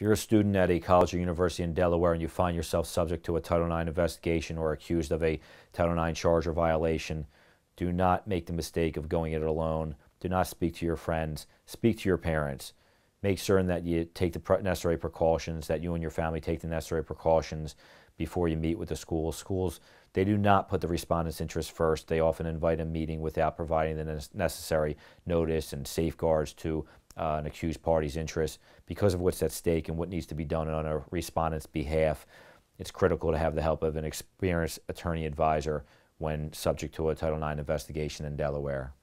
If you're a student at a college or university in Delaware and you find yourself subject to a Title IX investigation or accused of a Title IX charge or violation, do not make the mistake of going it alone. Do not speak to your friends. Speak to your parents. Make certain that you take the necessary precautions, that you and your family take the necessary precautions before you meet with the school. Schools, they do not put the respondent's interest first. They often invite a meeting without providing the necessary notice and safeguards to uh, an accused party's interests because of what's at stake and what needs to be done on a respondent's behalf. It's critical to have the help of an experienced attorney advisor when subject to a Title IX investigation in Delaware.